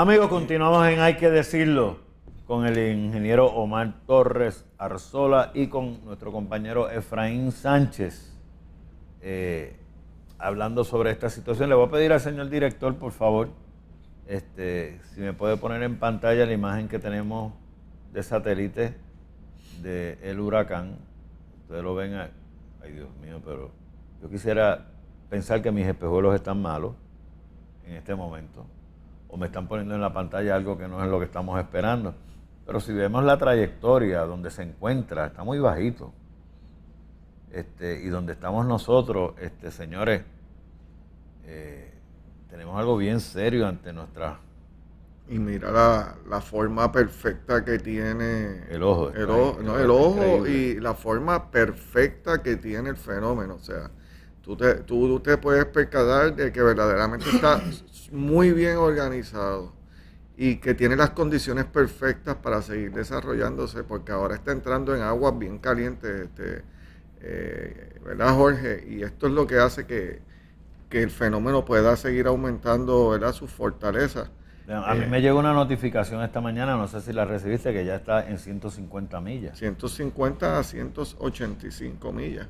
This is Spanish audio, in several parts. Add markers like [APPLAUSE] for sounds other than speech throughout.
Amigos, continuamos en Hay que decirlo con el ingeniero Omar Torres Arzola y con nuestro compañero Efraín Sánchez. Eh, hablando sobre esta situación, le voy a pedir al señor director, por favor, este, si me puede poner en pantalla la imagen que tenemos de satélite del el huracán. Ustedes lo ven, ay Dios mío, pero yo quisiera pensar que mis espejuelos están malos en este momento o me están poniendo en la pantalla algo que no es lo que estamos esperando. Pero si vemos la trayectoria donde se encuentra, está muy bajito. Este, y donde estamos nosotros, este, señores, eh, tenemos algo bien serio ante nuestra... Y mira la, la forma perfecta que tiene... El ojo. El, el ojo y la forma perfecta que tiene el fenómeno. O sea, tú te, puedes percatar de que verdaderamente está muy bien organizado y que tiene las condiciones perfectas para seguir desarrollándose, porque ahora está entrando en aguas bien calientes, este, eh, ¿verdad, Jorge? Y esto es lo que hace que, el fenómeno pueda seguir aumentando, ¿verdad? su fortaleza. A mí eh, me llegó una notificación esta mañana, no sé si la recibiste, que ya está en 150 millas. 150 a 185 millas.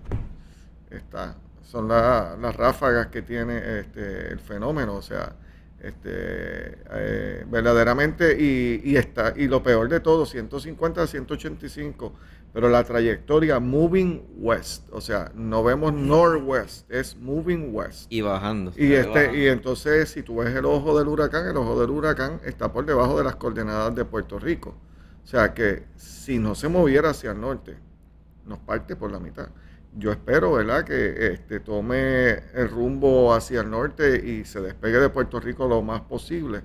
Está, son las ráfagas que tiene este, el fenómeno, o sea, este, eh, verdaderamente, y, está, y lo peor de todo, 150 a 185, pero la trayectoria moving west, o sea, no vemos northwest, es moving west. Y bajando. Y, este, y entonces, si tú ves el ojo del huracán, el ojo del huracán está por debajo de las coordenadas de Puerto Rico. O sea que si no se moviera hacia el norte, nos parte por la mitad yo espero, ¿verdad?, que este, tome el rumbo hacia el norte y se despegue de Puerto Rico lo más posible.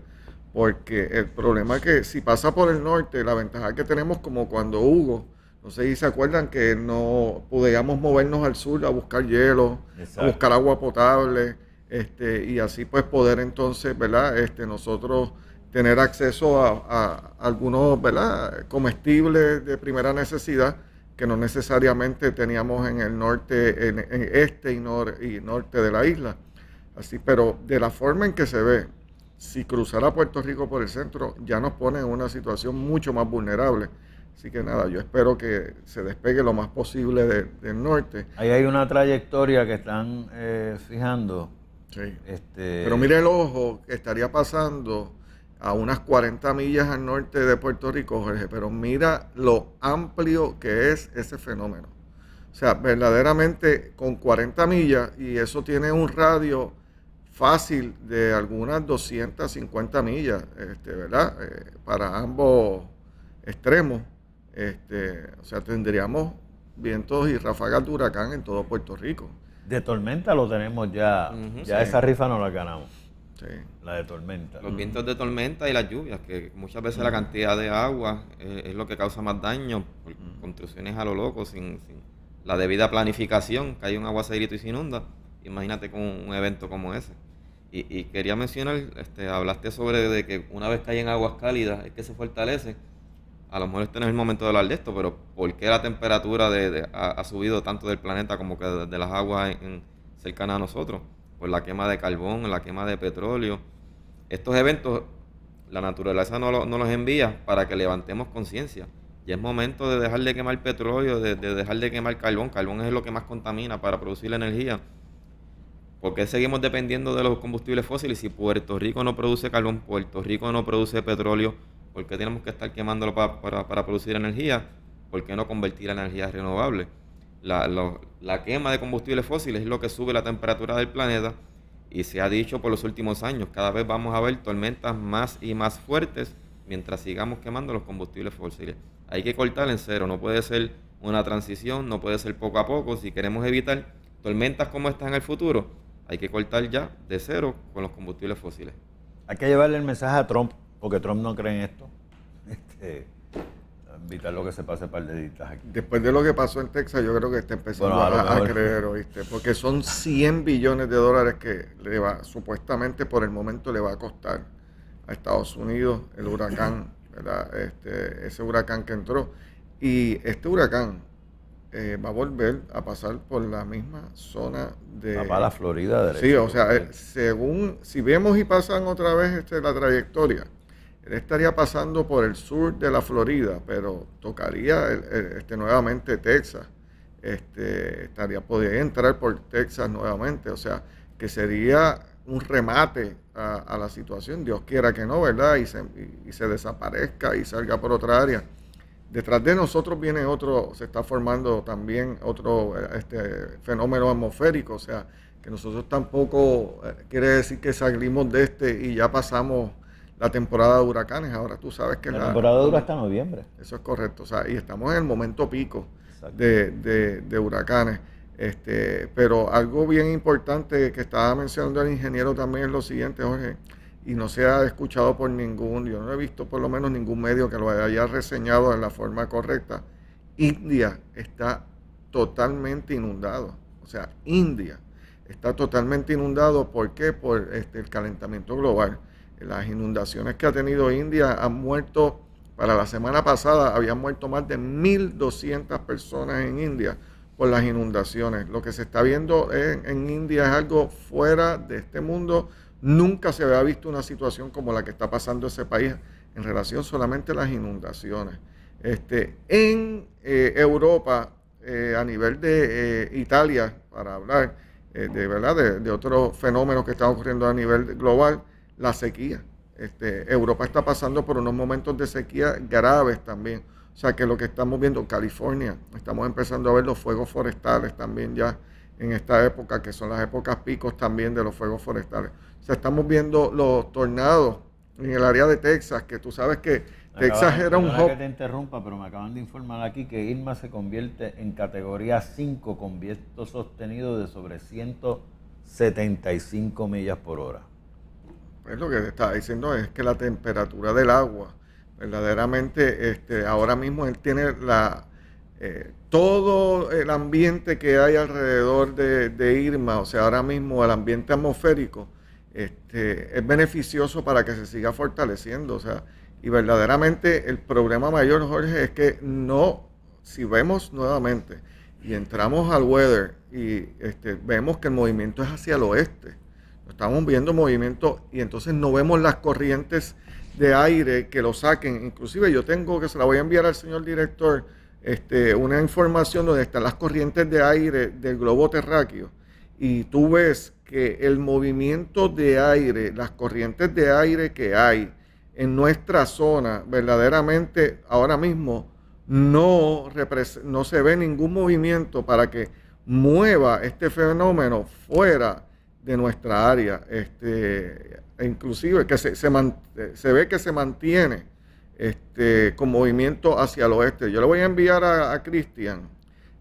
Porque el problema es que si pasa por el norte, la ventaja que tenemos como cuando Hugo, no sé si se acuerdan que no podíamos movernos al sur a buscar hielo, a buscar agua potable, este, y así pues poder entonces, ¿verdad? Este, nosotros tener acceso a, a algunos, ¿verdad? Comestibles de primera necesidad que no necesariamente teníamos en el norte, en, este y, nor, y norte de la isla. Así, pero de la forma en que se ve, si cruzara Puerto Rico por el centro, ya nos pone en una situación mucho más vulnerable. Así que nada, yo espero que se despegue lo más posible del norte. Ahí hay una trayectoria que están eh, fijando. Sí. Este... Pero mire el ojo que estaría pasando a unas 40 millas al norte de Puerto Rico, Jorge, pero mira lo amplio que es ese fenómeno. O sea, verdaderamente con 40 millas y eso tiene un radio fácil de algunas 250 millas, este, ¿verdad? Eh, para ambos extremos. Este, o sea, tendríamos vientos y ráfagas de huracán en todo Puerto Rico. De tormenta lo tenemos ya, ya esa rifa no la ganamos. La de tormenta. Los vientos de tormenta y las lluvias, que muchas veces la cantidad de agua eh, es, lo que causa más daño, construcciones a lo loco, sin, la debida planificación, que hay un aguacerito y se inunda. Imagínate con un evento como ese. Y, quería mencionar, este, hablaste sobre de que una vez que hay en aguas cálidas es que se fortalece. A lo mejor este no es el momento de hablar de esto, pero ¿por qué la temperatura ha, subido tanto del planeta como que de, las aguas cercanas a nosotros? por la quema de carbón, la quema de petróleo. Estos eventos la naturaleza no, los envía para que levantemos conciencia. Y es momento de dejar de quemar petróleo, de, dejar de quemar carbón. Carbón es lo que más contamina para producir la energía. ¿Por qué seguimos dependiendo de los combustibles fósiles? Si Puerto Rico no produce carbón, Puerto Rico no produce petróleo, ¿por qué tenemos que estar quemándolo para, producir energía? ¿Por qué no convertir a energía renovable? la, quema de combustibles fósiles es lo que sube la temperatura del planeta y se ha dicho por los últimos años, cada vez vamos a ver tormentas más y más fuertes mientras sigamos quemando los combustibles fósiles. Hay que cortar en cero, no puede ser una transición, no puede ser poco a poco. Si queremos evitar tormentas como estas en el futuro, hay que cortar ya de cero con los combustibles fósiles. Hay que llevarle el mensaje a Trump, porque Trump no cree en esto. [LAUGHS] Este, lo que se pase Después de lo que pasó en Texas, yo creo que está empezando a, creer, ¿oíste? Porque son 100 billones de dólares que le va, supuestamente por el momento le va a costar a Estados Unidos el huracán, este, ese huracán que entró. Y este huracán eh, va a volver a pasar por la misma zona de... la Florida derecha. Sí, o sea, eh, según, si vemos y pasan otra vez este, la trayectoria, él estaría pasando por el sur de la Florida, pero tocaría este, nuevamente Texas. Este, estaría, podría entrar por Texas nuevamente. O sea, que sería un remate a, la situación, Dios quiera que no, ¿verdad? Y se, desaparezca y salga por otra área detrás de nosotros viene otro, se está formando también otro este, fenómeno atmosférico, o sea, que nosotros tampoco eh, quiere decir que salimos de este y ya pasamos la temporada de huracanes. Ahora tú sabes que la, la temporada dura hasta noviembre. Eso es correcto. O sea, y estamos en el momento pico de, de, huracanes. Este, pero algo bien importante que estaba mencionando el ingeniero también es lo siguiente, Jorge, y no se ha escuchado por ningún, yo no he visto por lo menos ningún medio que lo haya reseñado de la forma correcta. India está totalmente inundado. O sea, India está totalmente inundado. ¿Por qué? Por este, el calentamiento global. Las inundaciones que ha tenido India han muerto, para la semana pasada habían muerto más de 1.200 personas en India por las inundaciones. Lo que se está viendo en, India es algo fuera de este mundo. Nunca se había visto una situación como la que está pasando ese país en relación solamente a las inundaciones. Este, en eh, Europa, eh, a nivel de eh, Italia, para hablar de, ¿verdad? De, de, otros fenómenos que están ocurriendo a nivel global, la sequía. Este, Europa está pasando por unos momentos de sequía graves también. O sea que lo que estamos viendo, en California, estamos empezando a ver los fuegos forestales también ya en esta época, que son las épocas picos también de los fuegos forestales. O sea, estamos viendo los tornados en el área de Texas, que tú sabes que Texas era un te interrumpa, pero me acaban de informar aquí que Irma se convierte en categoría 5 con viento sostenido de sobre 175 millas por hora pues lo que te está diciendo es que la temperatura del agua, verdaderamente, este, ahora mismo él tiene la, eh, todo el ambiente que hay alrededor de, Irma, o sea, ahora mismo el ambiente atmosférico, este, es beneficioso para que se siga fortaleciendo. O sea, y verdaderamente el problema mayor, Jorge, es que no, si vemos nuevamente y entramos al weather y este, vemos que el movimiento es hacia el oeste, Estamos viendo movimiento y entonces no vemos las corrientes de aire que lo saquen. Inclusive yo tengo que se la voy a enviar al señor director este, una información donde están las corrientes de aire del globo terráqueo y tú ves que el movimiento de aire, las corrientes de aire que hay en nuestra zona, verdaderamente ahora mismo no, no se ve ningún movimiento para que mueva este fenómeno fuera de nuestra área, este, e inclusive que se, se, se ve que se mantiene este, con movimiento hacia el oeste. Yo le voy a enviar a, Cristian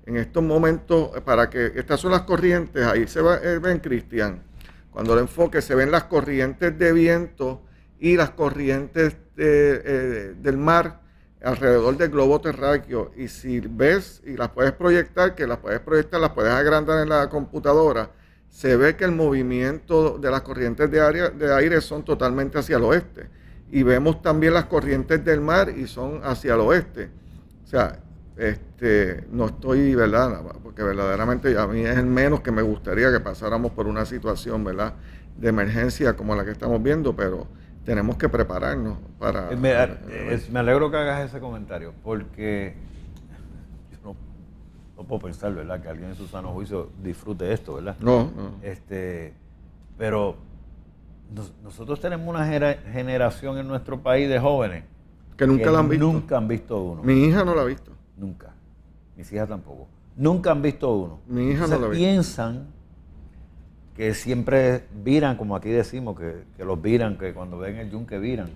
en estos momentos para que estas son las corrientes, ahí se va, eh, ven Cristian, cuando lo enfoque se ven las corrientes de viento y las corrientes eh, del mar alrededor del globo terráqueo y si ves y las puedes proyectar, que las puedes proyectar, las puedes agrandar en la computadora se ve que el movimiento de las corrientes de aire, de aire son totalmente hacia el oeste. Y vemos también las corrientes del mar y son hacia el oeste. O sea, este, no estoy, ¿verdad? Porque verdaderamente a mí es el menos que me gustaría que pasáramos por una situación, ¿verdad? De emergencia como la que estamos viendo, pero tenemos que prepararnos para... Me, me alegro que hagas ese comentario, porque no puedo pensar, ¿verdad? Que alguien en su sano juicio disfrute esto, ¿verdad? No, Este, pero nosotros tenemos una generación en nuestro país de jóvenes que nunca la han visto. Nunca han visto uno. Mi hija no la ha visto. Nunca. Mis hijas tampoco. Nunca han visto uno. Mi hija no la ha Piensan que siempre viran, como aquí decimos, que, que los viran, que cuando ven el yunque viran,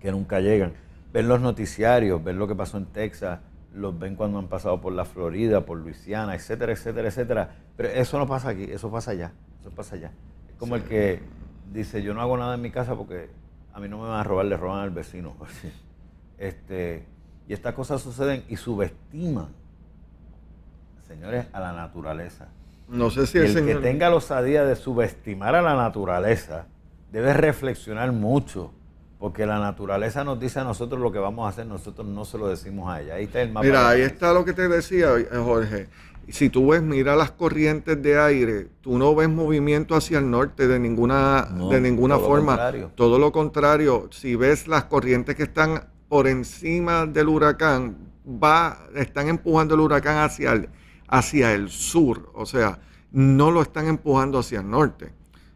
que nunca llegan. Ven los noticiarios, ven lo que pasó en Texas, los ven cuando han pasado por la Florida, por Luisiana, etcétera, etcétera, etcétera. Pero eso no pasa aquí, eso pasa allá, eso pasa allá. Es como el que dice, yo no hago nada en mi casa porque a mí no me van a robar, le roban al vecino. [LAUGHS] este, y estas cosas suceden y subestiman, señores, a la naturaleza. No sé si el, que tenga la osadía de subestimar a la naturaleza debe reflexionar mucho porque la naturaleza nos dice a nosotros lo que vamos a hacer, nosotros no se lo decimos a ella. Ahí está el mapa. Mira, ahí está lo que te decía, eh, Jorge. Si tú ves, mira las corrientes de aire, tú no ves movimiento hacia el norte de ninguna, de ninguna forma. todo lo contrario, si ves las corrientes que están por encima del huracán, va, están empujando el huracán hacia el, hacia el sur, o sea, no lo están empujando hacia el norte.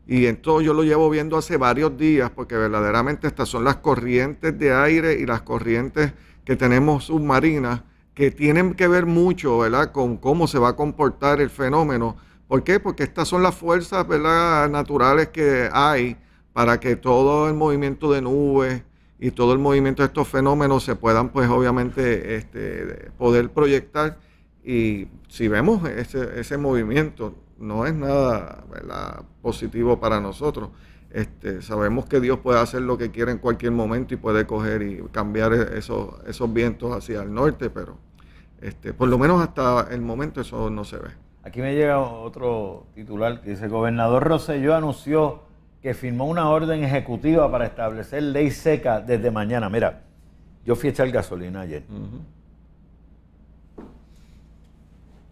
Y esto yo lo llevo viendo hace varios días porque verdaderamente estas son las corrientes de aire y las corrientes que tenemos submarinas que tienen que ver mucho ¿verdad? con cómo se va a comportar el fenómeno. ¿Por qué? Porque estas son las fuerzas ¿verdad? naturales que hay para que todo el movimiento de nubes y todo el movimiento de estos fenómenos se puedan, pues obviamente, este, poder proyectar. Y si vemos ese, ese movimiento, no es nada positivo para nosotros. Este, sabemos que Dios puede hacer lo que quiere en cualquier momento y puede coger y cambiar e-, esos, esos vientos hacia el norte, pero este, por lo menos hasta el momento eso no se ve. Aquí me llega otro titular que dice, gobernador Rosselló anunció que firmó una orden ejecutiva para establecer ley seca desde mañana. Mira, yo fui a echar gasolina ayer.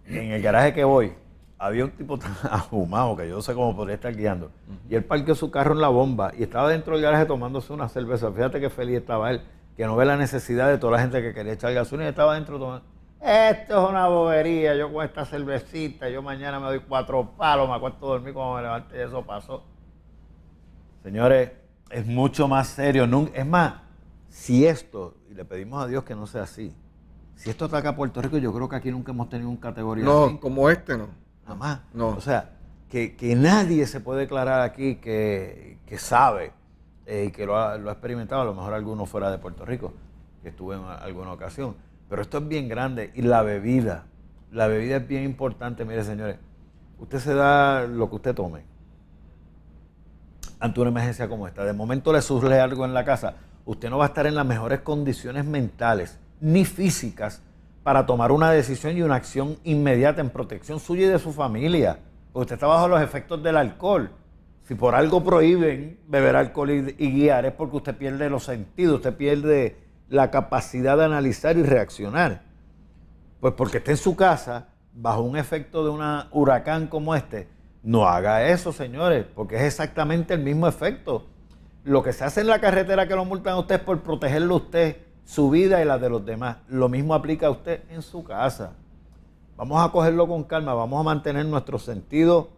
En el garaje que voy, había un tipo tan [LAUGHS] ahumado que yo no sé cómo podría estar guiando. Y él parqueó su carro en la bomba y estaba dentro del garaje tomándose una cerveza. Fíjate qué feliz estaba él, que no ve la necesidad de toda la gente que quería echar gasolina y estaba dentro tomando. Esto es una bobería, yo con esta cervecita, yo mañana me doy cuatro palos, me acuesto a dormir cuando me levante y eso pasó. Señores, es mucho más serio. Es más, si esto, y le pedimos a Dios que no sea así, si esto ataca Puerto Rico, yo creo que aquí nunca hemos tenido un categoría. No, como este no. Mamá. No. O sea, que, que nadie se puede declarar aquí que, sabe eh, y que lo ha, lo ha, experimentado, a lo mejor alguno fuera de Puerto Rico, que estuve en alguna ocasión. Pero esto es bien grande y la bebida, la bebida es bien importante, mire señores, usted se da lo que usted tome ante una emergencia como esta. De momento le surge algo en la casa, usted no va a estar en las mejores condiciones mentales ni físicas para tomar una decisión y una acción inmediata en protección suya y de su familia. Usted está bajo los efectos del alcohol. Si por algo prohíben beber alcohol y, guiar es porque usted pierde los sentidos, usted pierde la capacidad de analizar y reaccionar. Pues porque esté en su casa, bajo un efecto de un huracán como este, no haga eso, señores, porque es exactamente el mismo efecto. Lo que se hace en la carretera que lo multan a usted es por protegerlo a usted su vida y la de los demás. Lo mismo aplica a usted en su casa. Vamos a cogerlo con calma, vamos a mantener nuestro sentido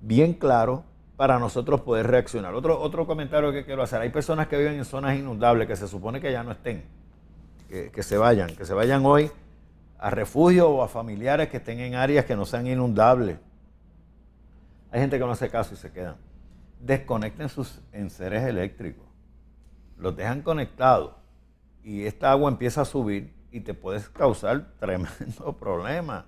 bien claro para nosotros poder reaccionar. Otro, otro comentario que quiero hacer, hay personas que viven en zonas inundables que se supone que ya no estén, que, se vayan, que se vayan hoy a refugio o a familiares que estén en áreas que no sean inundables. Hay gente que no hace caso y se quedan. Desconecten sus enseres eléctricos. Los dejan conectados y esta agua empieza a subir y te puedes causar [LAUGHS] tremendo problema.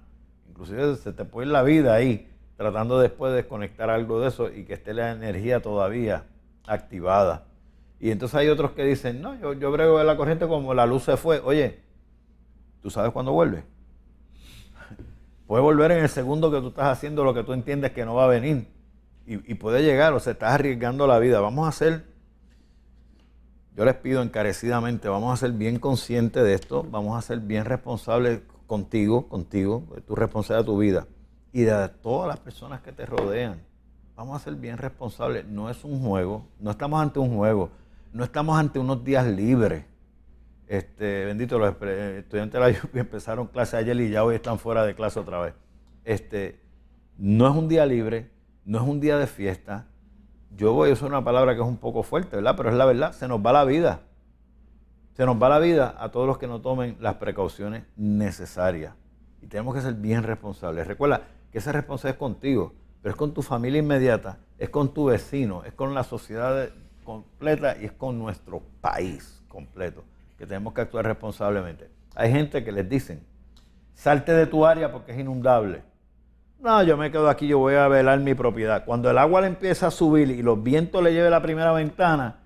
Inclusive se te puede la vida ahí tratando después de desconectar algo de eso y que esté la energía todavía activada. Y entonces hay otros que dicen, no, yo, yo brego de la corriente como la luz se fue. Oye, ¿tú sabes cuándo vuelve? [LAUGHS] puede volver en el segundo que tú estás haciendo lo que tú entiendes que no va a venir. Y, puede llegar, o sea, estás arriesgando la vida. Vamos a hacer... Yo les pido encarecidamente, vamos a ser bien conscientes de esto, vamos a ser bien responsables contigo, contigo, de tu responsabilidad de tu vida y de todas las personas que te rodean. Vamos a ser bien responsables. No es un juego, no estamos ante un juego, no estamos ante unos días libres. Este, bendito, los eh, estudiantes de la UP [LAUGHS] empezaron clase ayer y ya hoy están fuera de clase otra vez. Este, no es un día libre, no es un día de fiesta, yo voy a usar una palabra que es un poco fuerte, ¿verdad? Pero es la verdad, se nos va la vida. Se nos va la vida a todos los que no tomen las precauciones necesarias. Y tenemos que ser bien responsables. Recuerda que esa responsabilidad es contigo, pero es con tu familia inmediata, es con tu vecino, es con la sociedad completa y es con nuestro país completo, que tenemos que actuar responsablemente. Hay gente que les dicen, salte de tu área porque es inundable. No, yo me quedo aquí, yo voy a velar mi propiedad. Cuando el agua le empieza a subir y los vientos le lleve la primera ventana,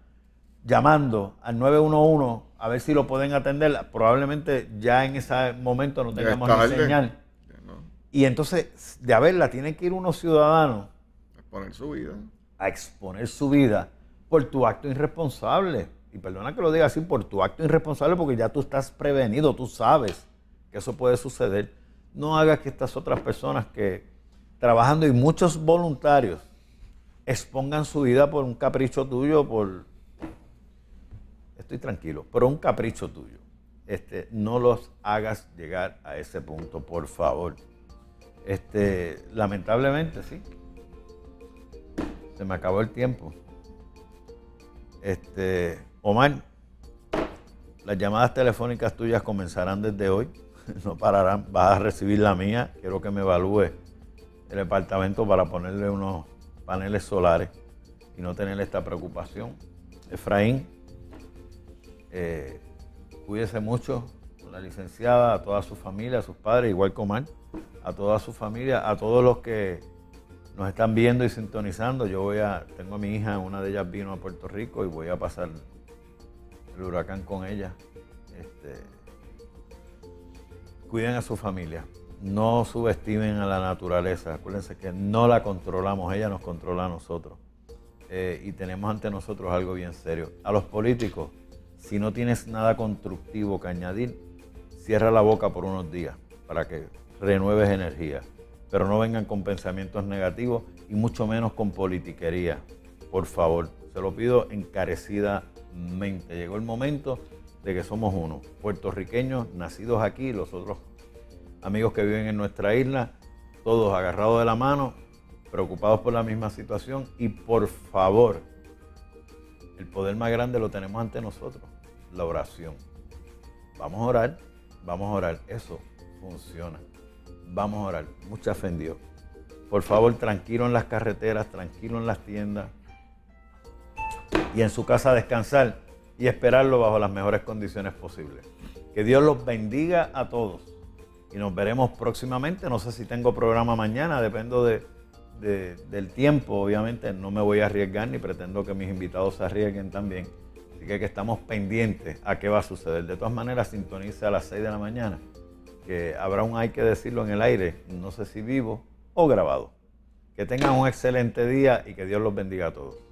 llamando al 911 a ver si lo pueden atender, probablemente ya en ese momento no tengamos ni señal. Y entonces, de haberla, tienen que ir unos ciudadanos. A exponer su vida. A exponer su vida por tu acto irresponsable. Y perdona que lo diga así, por tu acto irresponsable, porque ya tú estás prevenido, tú sabes que eso puede suceder no hagas que estas otras personas que trabajando y muchos voluntarios expongan su vida por un capricho tuyo, por... Estoy tranquilo, por un capricho tuyo. Este, no los hagas llegar a ese punto, por favor. Este, lamentablemente, sí. Se me acabó el tiempo. Este, Omar, las llamadas telefónicas tuyas comenzarán desde hoy. [LAUGHS] no pararán, vas a recibir la mía, quiero que me evalúe el departamento para ponerle unos paneles solares y no tener esta preocupación. Efraín, eh, cuídese mucho, la licenciada, a toda su familia, a sus padres, igual que Omar, a toda su familia, a todos los que nos están viendo y sintonizando. Yo voy a, tengo a mi hija, una de ellas vino a Puerto Rico y voy a pasar el huracán con ella. Este, Cuiden a su familia. No subestimen a la naturaleza. Acuérdense que no la controlamos, ella nos controla a nosotros. Eh, y tenemos ante nosotros algo bien serio. A los políticos, si no tienes nada constructivo que añadir, cierra la boca por unos días para que renueves energía. Pero no vengan con pensamientos negativos y mucho menos con politiquería. Por favor, se lo pido encarecidamente. Llegó el momento de que somos uno, puertorriqueños nacidos aquí, los otros amigos que viven en nuestra isla, todos agarrados de la mano, preocupados por la misma situación y por favor, el poder más grande lo tenemos ante nosotros, la oración. Vamos a orar, vamos a orar, eso funciona. Vamos a orar, mucha fe en Dios. Por favor, tranquilo en las carreteras, tranquilo en las tiendas y en su casa descansar y esperarlo bajo las mejores condiciones posibles. Que Dios los bendiga a todos y nos veremos próximamente. No sé si tengo programa mañana, dependo del tiempo, obviamente no me voy a arriesgar ni pretendo que mis invitados se arriesguen también. Así que, estamos pendientes a qué va a suceder. De todas maneras, sintonice a las 6 de la mañana, que habrá un hay que decirlo en el aire, no sé si vivo o grabado. Que tengan un excelente día y que Dios los bendiga a todos.